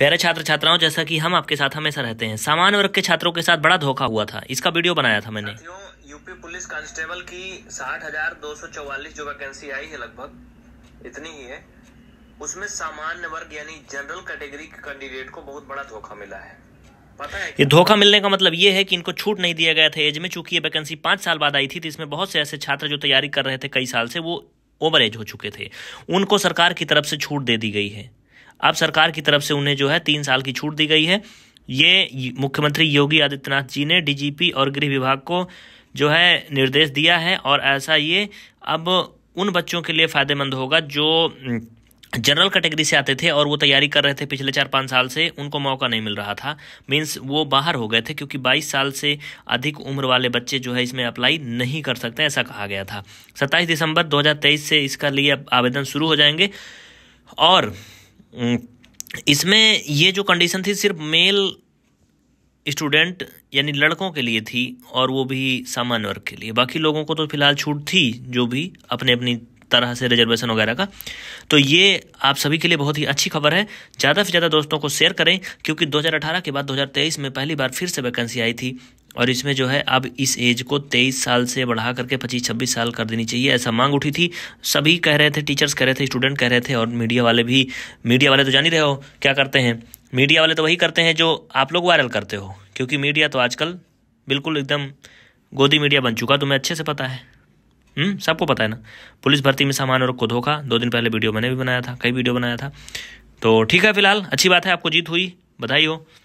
प्यारे छात्र छात्राओं जैसा कि हम आपके साथ हमेशा रहते हैं सामान्य वर्ग के छात्रों के साथ बड़ा धोखा हुआ था इसका वीडियो बनाया था मैंने यूपी पुलिस कांस्टेबल की साठ हजार दो सौ चौवालीस जो वैकेंसी आई है लगभग इतनी ही है उसमें सामान्य वर्ग यानी जनरल कैटेगरी के कैंडिडेट को बहुत बड़ा धोखा मिला है ये धोखा मिलने का मतलब ये है कि इनको छूट नहीं दिया गया था एज में चूंकि ये वैकेंसी पांच साल बाद आई थी तो इसमें बहुत से ऐसे छात्र जो तैयारी कर रहे थे कई साल से वो ओवर एज हो चुके थे उनको सरकार की तरफ से छूट दे दी गई है अब सरकार की तरफ से उन्हें जो है तीन साल की छूट दी गई है ये मुख्यमंत्री योगी आदित्यनाथ जी ने डीजीपी और गृह विभाग को जो है निर्देश दिया है और ऐसा ये अब उन बच्चों के लिए फ़ायदेमंद होगा जो हम्म, जनरल कैटेगरी से आते थे और वो तैयारी कर रहे थे पिछले चार पाँच साल से उनको मौका नहीं मिल रहा था मीन्स वो बाहर हो गए थे क्योंकि 22 साल से अधिक उम्र वाले बच्चे जो है इसमें अप्लाई नहीं कर सकते ऐसा कहा गया था 27 दिसंबर 2023 से इसका लिए आवेदन शुरू हो जाएंगे और इसमें ये जो कंडीशन थी सिर्फ मेल स्टूडेंट यानी लड़कों के लिए थी और वो भी सामान्य वर्ग के लिए बाकी लोगों को तो फिलहाल छूट थी जो भी अपने अपनी तरह से रिजर्वेशन वगैरह का तो ये आप सभी के लिए बहुत ही अच्छी खबर है ज़्यादा से ज़्यादा दोस्तों को शेयर करें क्योंकि 2018 के बाद 2023 में पहली बार फिर से वैकेंसी आई थी और इसमें जो है अब इस एज को तेईस साल से बढ़ा करके पच्चीस छब्बीस साल कर देनी चाहिए ऐसा मांग उठी थी सभी कह रहे थे टीचर्स कह रहे थे स्टूडेंट कह रहे थे और मीडिया वाले भी मीडिया वाले तो जान ही रहे हो क्या करते हैं मीडिया वाले तो वही करते हैं जो आप लोग वायरल करते हो क्योंकि मीडिया तो आजकल बिल्कुल एकदम गोदी मीडिया बन चुका तुम्हें अच्छे से पता है हम्म, सबको पता है ना पुलिस भर्ती में सामान और को धोखा दो दिन पहले वीडियो मैंने भी बनाया था कई वीडियो बनाया था तो ठीक है फिलहाल अच्छी बात है आपको जीत हुई बधाई हो